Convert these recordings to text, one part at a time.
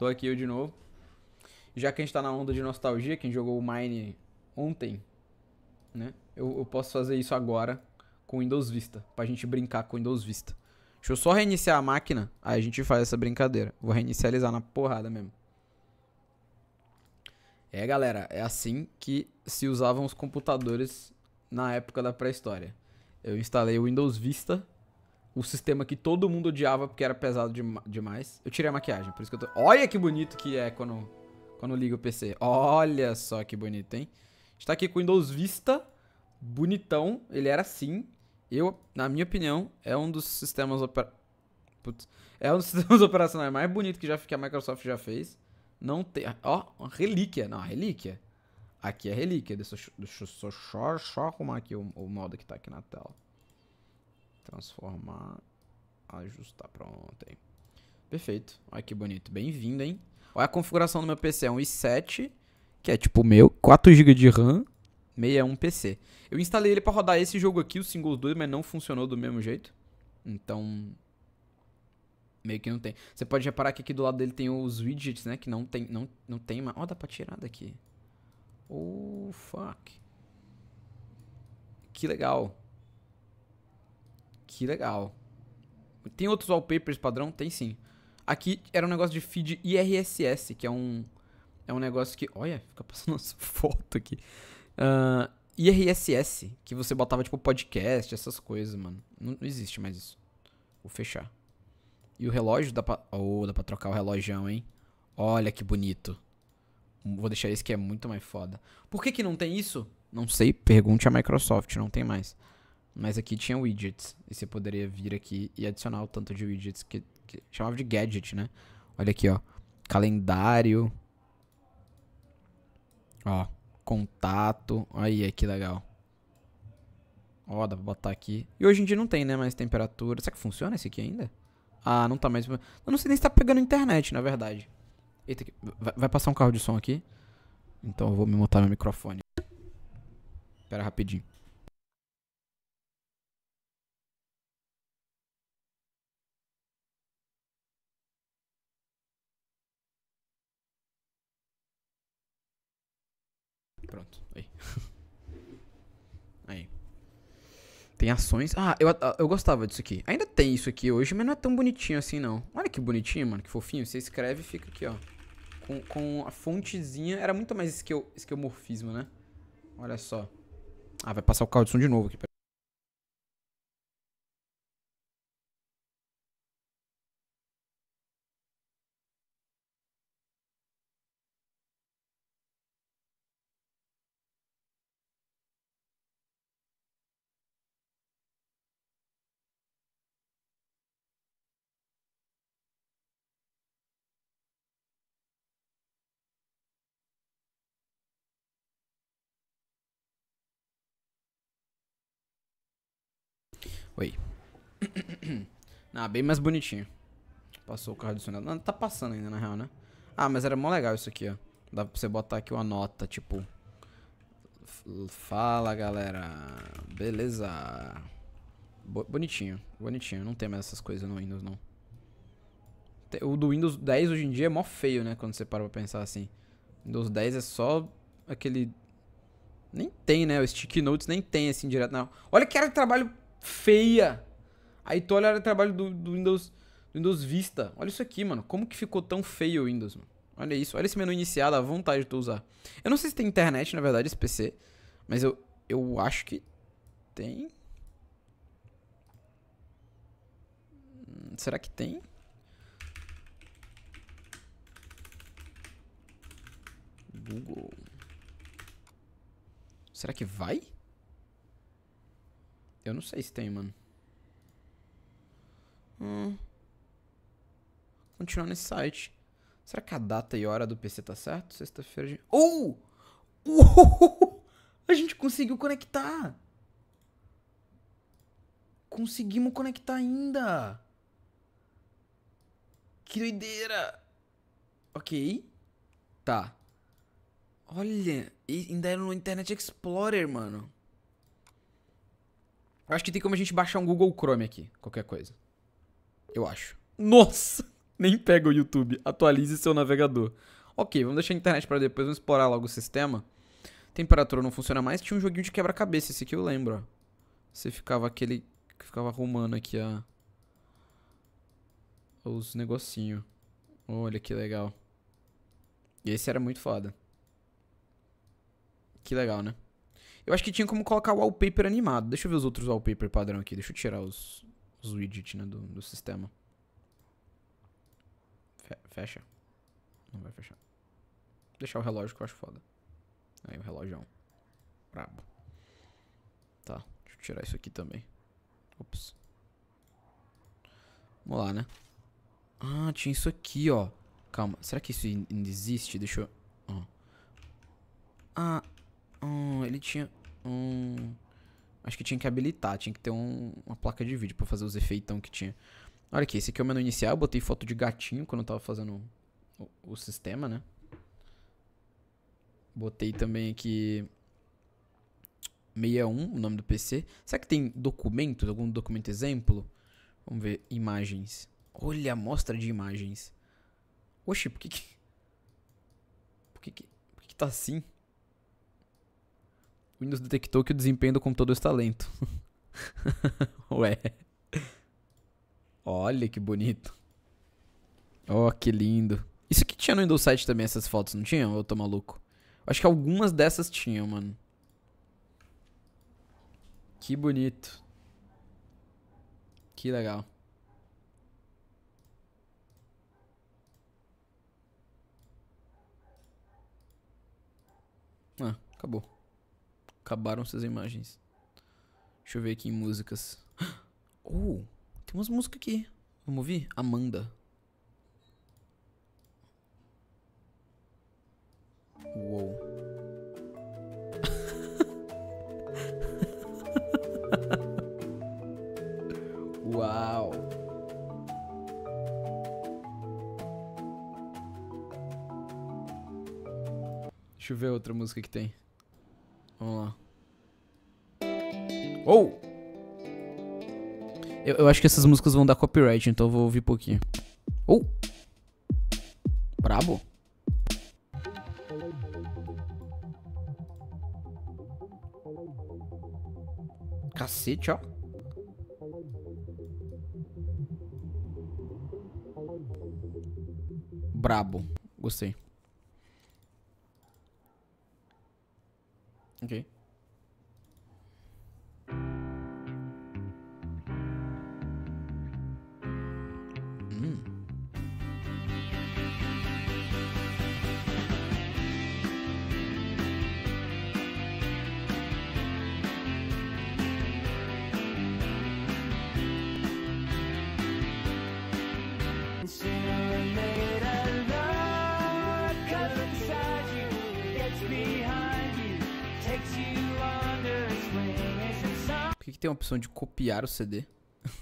Tô aqui eu de novo. Já que a gente tá na onda de nostalgia, quem jogou o Mine ontem, né? Eu, eu posso fazer isso agora com o Windows Vista, pra gente brincar com o Windows Vista. Deixa eu só reiniciar a máquina, aí a gente faz essa brincadeira. Vou reinicializar na porrada mesmo. É, galera, é assim que se usavam os computadores na época da pré-história. Eu instalei o Windows Vista o sistema que todo mundo odiava porque era pesado de, demais. Eu tirei a maquiagem, por isso que eu tô... Olha que bonito que é quando, quando liga o PC. Olha só que bonito, hein? A gente tá aqui com o Windows Vista, bonitão. Ele era assim. Eu, na minha opinião, é um dos sistemas opera... Putz. É um dos sistemas operacionais mais bonitos que, já, que a Microsoft já fez. Não tem... Ó, oh, relíquia. Não, relíquia. Aqui é relíquia. Deixa eu, deixa eu só, só, só arrumar aqui o, o modo que tá aqui na tela. Transformar, ajustar, pronto aí. Perfeito. Olha que bonito. Bem-vindo, hein? Olha a configuração do meu PC. É um i7, que é tipo o meu, 4 GB de RAM, 61 PC. Eu instalei ele para rodar esse jogo aqui, o Singles 2, mas não funcionou do mesmo jeito. Então, meio que não tem. Você pode reparar que aqui do lado dele tem os widgets, né? Que não tem, não, não tem mais. Ó, oh, dá pra tirar daqui. Oh, fuck. Que legal. Que legal. Tem outros wallpapers padrão? Tem sim. Aqui era um negócio de feed IRSS, que é um. É um negócio que. Olha, fica passando nossa foto aqui. Uh, ah, IRSS, que você botava tipo podcast, essas coisas, mano. Não, não existe mais isso. Vou fechar. E o relógio dá pra. Oh, dá pra trocar o relógio, hein? Olha que bonito. Vou deixar esse que é muito mais foda. Por que, que não tem isso? Não sei, pergunte à Microsoft, não tem mais. Mas aqui tinha widgets. E você poderia vir aqui e adicionar o tanto de widgets que, que chamava de gadget, né? Olha aqui, ó. Calendário. Ó. Contato. Aí, que legal. Ó, dá pra botar aqui. E hoje em dia não tem, né? Mais temperatura. Será que funciona esse aqui ainda? Ah, não tá mais. Eu não sei nem se tá pegando internet, na verdade. Eita, vai, vai passar um carro de som aqui? Então eu vou me montar meu microfone. Pera rapidinho. Tem ações. Ah, eu, eu gostava disso aqui. Ainda tem isso aqui hoje, mas não é tão bonitinho assim, não. Olha que bonitinho, mano, que fofinho. Você escreve e fica aqui, ó. Com, com a fontezinha. Era muito mais esquio, né? Olha só. Ah, vai passar o caldeção de novo aqui. Oi. ah, bem mais bonitinho. Passou o carro adicionado. Não, tá passando ainda, na real, né? Ah, mas era mó legal isso aqui, ó. Dá pra você botar aqui uma nota, tipo... Fala, galera. Beleza. bonitinho, bonitinho. Não tem mais essas coisas no Windows, não. O do Windows 10 hoje em dia é mó feio, né? Quando você para pra pensar assim. Windows 10 é só aquele... Nem tem, né? O sticky Notes nem tem, assim, direto. Não. Olha que era de trabalho feia. Aí tu olha o trabalho do, do, Windows, do Windows Vista. Olha isso aqui, mano. Como que ficou tão feio o Windows, mano? Olha isso. Olha esse menu iniciado, a vontade de tu usar. Eu não sei se tem internet, na verdade, esse PC. Mas eu, eu acho que tem. Será que tem? Google. Será que vai? Eu não sei se tem, mano. Hum. Continuar nesse site. Será que a data e hora do PC tá certo? Sexta-feira de. Oh! Uh! Uou! Uh! A gente conseguiu conectar! Conseguimos conectar ainda! Que doideira! Ok. Tá. Olha, ainda era no Internet Explorer, mano. Eu acho que tem como a gente baixar um Google Chrome aqui, qualquer coisa. Eu acho. Nossa! Nem pega o YouTube. Atualize seu navegador. Ok, vamos deixar a internet para depois, vamos explorar logo o sistema. Temperatura não funciona mais. Tinha um joguinho de quebra-cabeça, esse aqui eu lembro, ó. Você ficava aquele... Ficava arrumando aqui a... Os negocinho. Olha que legal. E esse era muito foda. Que legal, né? Eu acho que tinha como colocar wallpaper animado. Deixa eu ver os outros wallpaper padrão aqui. Deixa eu tirar os, os widgets né, do, do sistema. fecha. Não vai fechar. Deixar o relógio que eu acho foda. Aí o relógio. É brabo. Tá, deixa eu tirar isso aqui também. Ops. Vamos lá, né? Ah, tinha isso aqui, ó. Calma, será que isso ainda existe? Deixa eu... Ó. Ah, Hum, ele tinha... Acho que tinha que habilitar, tinha que ter um, uma placa de vídeo pra fazer os efeitão que tinha. Olha aqui, esse aqui é o menu inicial, eu botei foto de gatinho quando eu tava fazendo o, o sistema, né? Botei também aqui 61, o nome do PC. Será que tem documentos, algum documento exemplo? Vamos ver, imagens. Olha, mostra de imagens. Oxi, por que que... Por que que, por que, que tá assim? Windows detectou que o desempenho do computador está lento. Ué. Olha que bonito. Oh, que lindo. Isso aqui tinha no Windows 7 também, essas fotos, não tinha? eu tô maluco? Acho que algumas dessas tinham, mano. Que bonito. Que legal. Ah, acabou. Acabaram suas imagens. Deixa eu ver aqui em músicas. Oh, tem umas músicas aqui. Vamos ouvir? Amanda. Uou. Uau. Deixa eu ver outra música que tem. Vamos lá. Ou! Oh! Eu, eu, acho que essas músicas vão dar copyright, então eu vou ouvir pouquinho. Ou! Oh! Brabo! Cacete, ó. Brabo. Gostei. Ok. tem a opção de copiar o CD?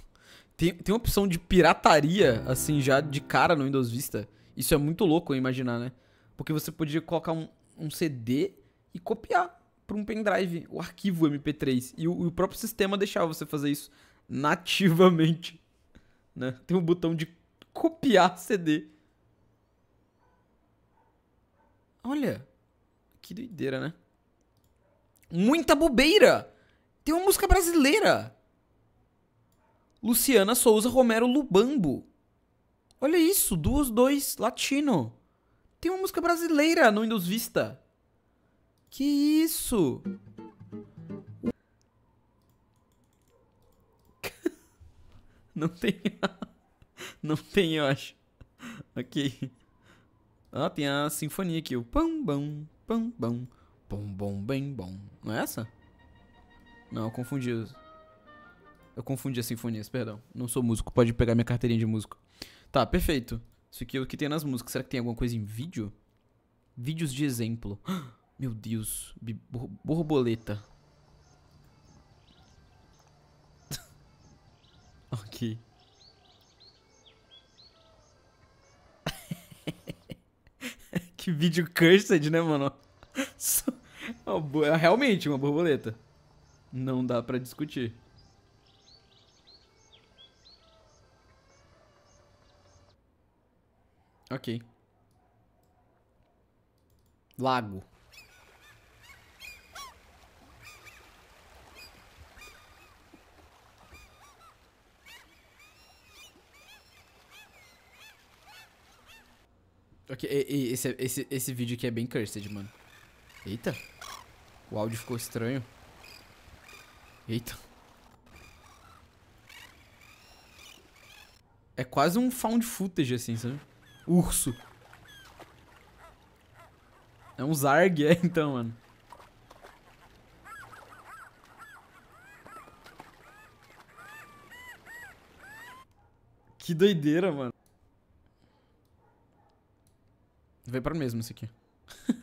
tem, tem uma opção de pirataria, assim, já de cara no Windows Vista. Isso é muito louco imaginar, né? Porque você podia colocar um, um CD e copiar para um pendrive o arquivo MP3. E o, o, próprio sistema deixava você fazer isso nativamente. Né? Tem um botão de copiar CD. Olha, que doideira, né? Muita bobeira! Tem uma música brasileira. Luciana Souza Romero Lubambo. Olha isso, duas, dois, latino. Tem uma música brasileira no Windows Vista. Que isso? Não tem. Não tem, eu acho. Ok. Ah, tem a sinfonia aqui. O pam, bom, pam, bom, pom, bom, bem, bom. Não é essa? Não, eu confundi. Eu confundi as sinfonias, perdão. Não sou músico, pode pegar minha carteirinha de músico. Tá, perfeito. Isso aqui é o que tem nas músicas. Será que tem alguma coisa em vídeo? Vídeos de exemplo. Meu Deus. Borboleta. ok. que vídeo cursed, né, mano? Realmente, uma borboleta. Não dá para discutir. Ok. Lago. Ok, esse, esse, esse vídeo aqui é bem cursed, mano. Eita. O áudio ficou estranho. Eita. É quase um found footage, assim, sabe? Urso. É um Zarg, é, então, mano. Que doideira, mano. Vai pra mesmo esse aqui.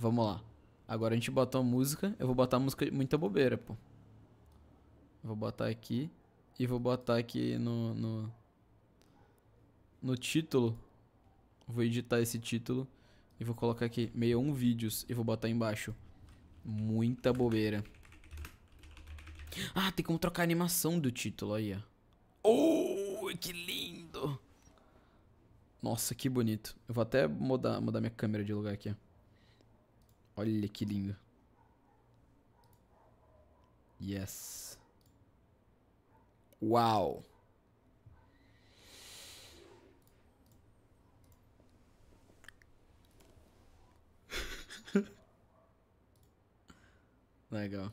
Vamos lá. Agora a gente botou a música. Eu vou botar a música muita bobeira, pô. Vou botar aqui. E vou botar aqui no. No, no título. Vou editar esse título. E vou colocar aqui 61 vídeos. E vou botar embaixo. Muita bobeira. Ah, tem como trocar a animação do título aí, ó. Oh, que lindo! Nossa, que bonito. Eu vou até mudar, mudar minha câmera de lugar aqui, ó. Olha que lindo. Yes. Uau. Legal.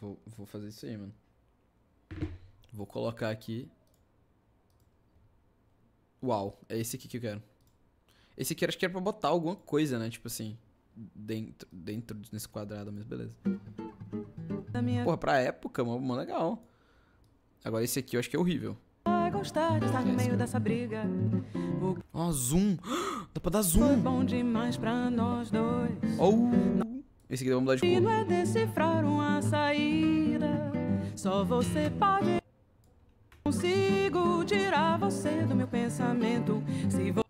Vou, vou fazer isso aí, mano. Vou colocar aqui Uau, é esse aqui que eu quero. Esse aqui acho que era pra botar alguma coisa, né? Tipo assim, dentro, dentro nesse quadrado, mas beleza. Minha... Porra, pra época, mano, legal. Agora esse aqui eu acho que é horrível. gostar de estar no meio né? dessa briga. Ó, o... oh, zoom. Dá pra dar zoom. Foi bom demais pra nós dois. Oh. Esse aqui dá pra mudar de cor. é decifrar uma saída. Só você pode consigo tirar você do meu pensamento. Se vo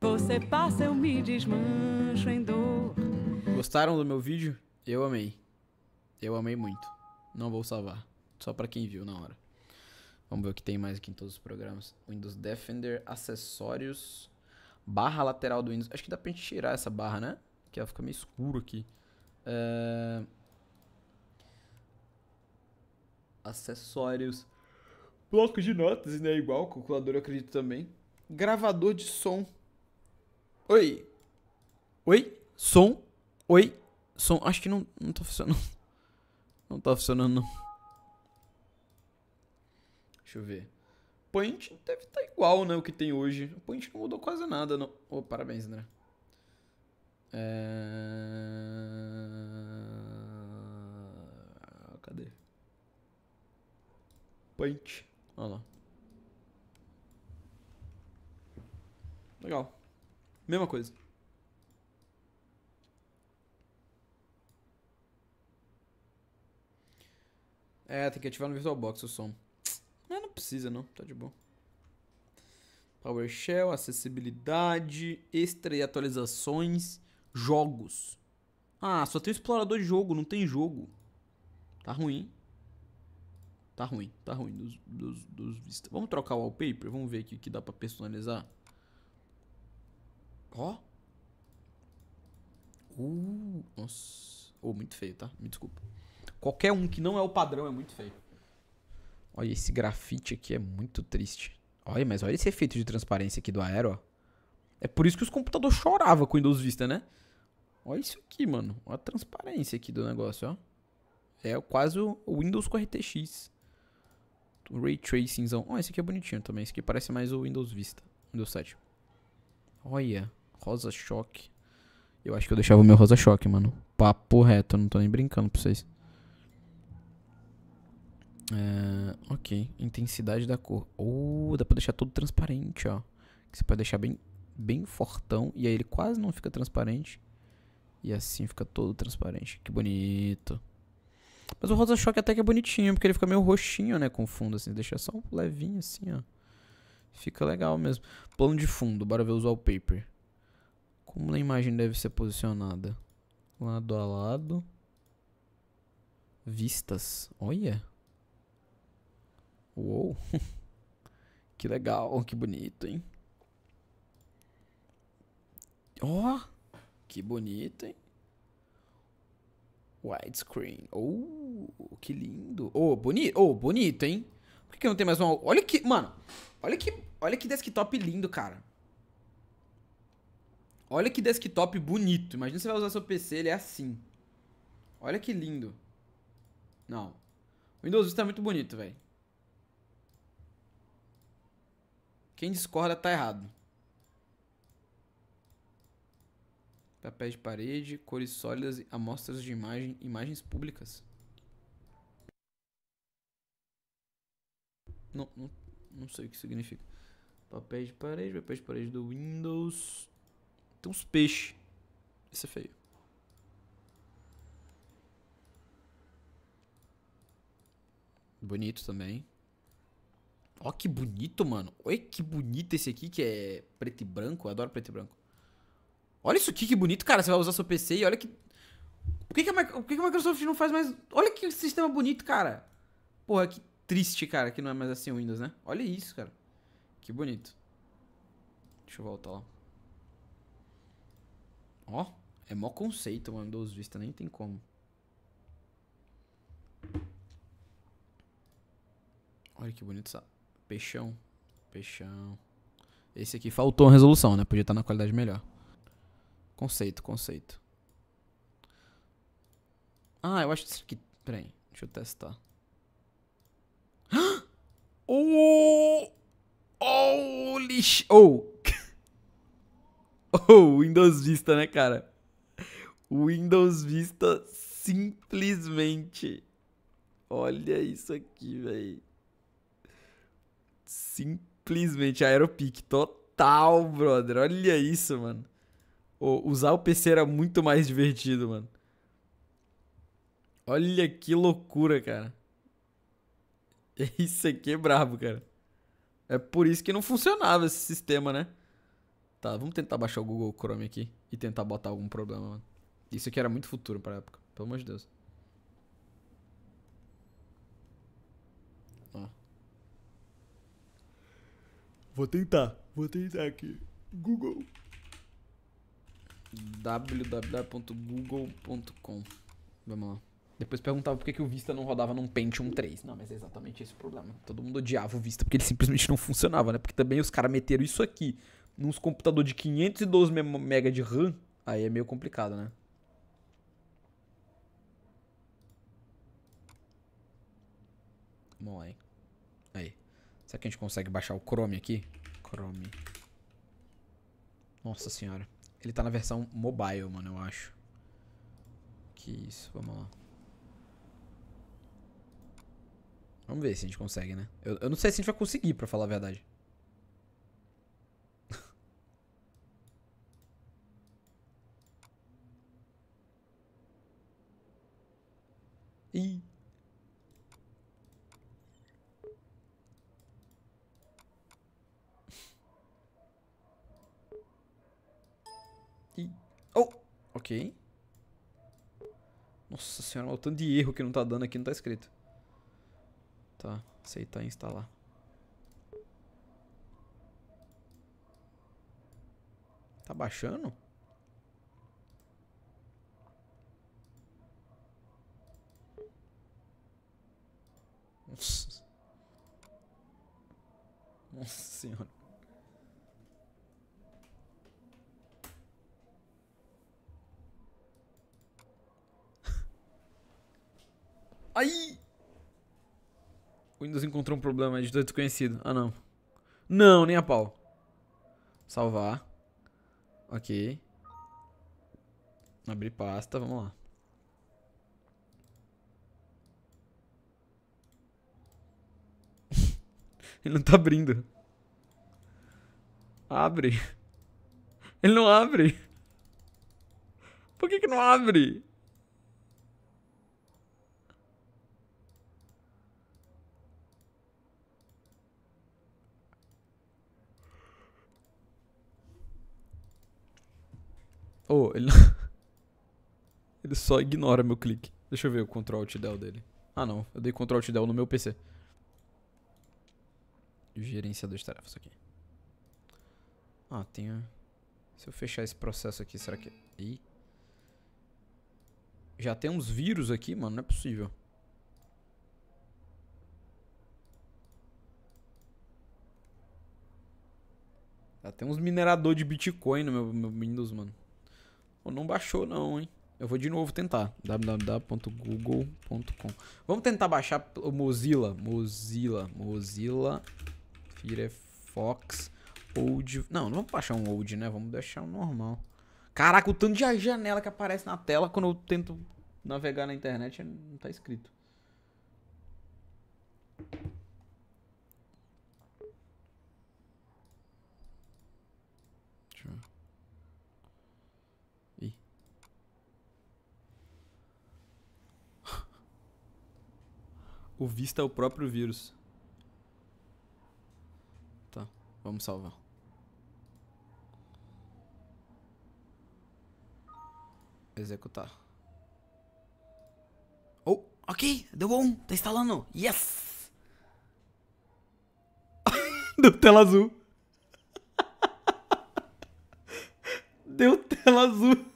você passa, eu me desmancho em dor. Gostaram do meu vídeo? Eu amei. Eu amei muito. Não vou salvar. Só para quem viu na hora. Vamos ver o que tem mais aqui em todos os programas. Windows Defender, acessórios, barra lateral do Windows. Acho que dá pra gente tirar essa barra, né? Que ela fica meio escuro aqui. É... Acessórios, Bloco de notas, né? Igual, calculador eu acredito também. Gravador de som. Oi. Oi. Som. Oi. Som. Acho que não, não tá funcionando. Não tá funcionando, não. Deixa eu ver. Point deve estar tá igual, né? O que tem hoje. O Point não mudou quase nada, não. Oh, parabéns, André. É... Cadê? Point. Olha lá. Legal. Mesma coisa. É, tem que ativar no VirtualBox o som. Mas é, não precisa não, tá de boa. PowerShell, acessibilidade, extra e atualizações, jogos. Ah, só tem explorador de jogo, não tem jogo. Tá ruim. Tá ruim, tá ruim dos, dos, dos vistas. Vamos trocar o wallpaper? Vamos ver aqui o que dá pra personalizar. Ó. Uh, nossa. Ou oh, muito feio, tá? Me desculpa. Qualquer um que não é o padrão é muito feio. Olha, esse grafite aqui é muito triste. Olha, mas olha esse efeito de transparência aqui do aero, ó. É por isso que os computadores choravam com o Windows Vista, né? Olha isso aqui, mano. Olha a transparência aqui do negócio, ó. É quase o Windows com RTX. Ray Tracingzão. Ó, oh, esse aqui é bonitinho também. Esse aqui parece mais o Windows Vista. Windows 7. Olha, Rosa Choque. Eu acho que eu deixava o meu Rosa Choque, mano. Papo reto, eu não tô nem brincando pra vocês. É, ok, intensidade da cor. Oh, dá pra deixar todo transparente, ó. você pode deixar bem, bem fortão. E aí ele quase não fica transparente. E assim fica todo transparente. Que bonito. Mas o Rosa Choque até que é bonitinho, porque ele fica meio roxinho, né, com fundo, assim. Deixa só um levinho, assim, ó. Fica legal mesmo. Plano de fundo, bora ver o wallpaper. Como a imagem deve ser posicionada? Lado a lado. Vistas. Olha. Uou. que legal, que bonito, hein? Ó, oh, que bonito, hein? Widescreen. Oh, que lindo. Oh, bonito. Oh, bonito, hein? Por que, que não tem mais um... Olha que... Mano, olha que, olha que desktop lindo, cara. Olha que desktop bonito. Imagina você vai usar seu PC, ele é assim. Olha que lindo. Não. O Windows Vista é muito bonito, velho. Quem discorda tá errado. papéis de parede, cores sólidas, amostras de imagem, imagens públicas. Não, não, não sei o que significa. Papéis de parede, papéis de parede do Windows. Tem uns peixes. Isso é feio. Bonito também. Ó, que bonito, mano. oi que bonito esse aqui que é preto e branco. Eu adoro preto e branco. Olha isso aqui, que bonito, cara. Você vai usar seu PC e olha que. Por que, que, a, Por que, que a Microsoft não faz mais. Olha que sistema bonito, cara. Porra, que triste, cara, que não é mais assim o Windows, né? Olha isso, cara. Que bonito. Deixa eu voltar lá. Ó, é mó conceito, mano, Windows Vista, nem tem como. Olha que bonito essa. Peixão. Peixão. Esse aqui faltou uma resolução, né? Podia estar tá na qualidade melhor. Conceito, conceito. Ah, eu acho que isso aqui... Peraí, deixa eu testar. Oh! Holy lixo! Oh! Oh, Windows Vista, né, cara? Windows Vista simplesmente... Olha isso aqui, velho. Simplesmente aeropic total, brother. Olha isso, mano usar o PC era muito mais divertido, mano. Olha que loucura, cara. Isso aqui é brabo, cara. É por isso que não funcionava esse sistema, né? Tá, vamos tentar baixar o Google Chrome aqui e tentar botar algum problema, mano. Isso aqui era muito futuro pra época, pelo amor de Deus. Ó. Vou tentar, vou tentar aqui. Google www.google.com. Vamos lá. Depois perguntava por que, que o Vista não rodava num Pentium 3. Não, mas é exatamente esse o problema. Todo mundo odiava o Vista porque ele simplesmente não funcionava, né? Porque também os caras meteram isso aqui num computador de 512 MB de RAM. Aí é meio complicado, né? Vamos lá, hein? Aí. Será que a gente consegue baixar o Chrome aqui? Chrome. Nossa senhora. Ele tá na versão mobile, mano, eu acho. Que isso, vamos lá. Vamos ver se a gente consegue, né? Eu, eu não sei se a gente vai conseguir, pra falar a verdade. Nossa senhora, o tanto de erro que não tá dando aqui, não tá escrito. Tá, aceitar e instalar. Tá baixando? Nossa. Nossa senhora. Ai! O Windows encontrou um problema, de doido desconhecido. Ah, não. Não, nem a pau. Salvar. Ok. Abrir pasta, vamos lá. Ele não tá abrindo. Abre. Ele não abre. Por que que não abre? Oh, ele Ele só ignora meu clique. Deixa eu ver o Ctrl Alt Del dele. Ah, não. Eu dei Ctrl Alt Del no meu PC. Gerenciador de tarefas aqui. Ah, tem... Se eu fechar esse processo aqui, será que... É- Ih. Já tem uns vírus aqui, mano. Não é possível. Já tem uns minerador de Bitcoin no meu, meu Windows, mano não baixou não, hein? Eu vou de novo tentar. www.google.com. Vamos tentar baixar o Mozilla, Mozilla, Mozilla Firefox Old. Não, não vamos baixar um old, né? Vamos deixar um normal. Caraca, o tanto de janela que aparece na tela quando eu tento navegar na internet não tá escrito. o Vista é o próprio vírus. Tá, vamos salvar. Executar. Oh, ok, deu bom, tá instalando. Yes! deu tela azul. Deu tela azul.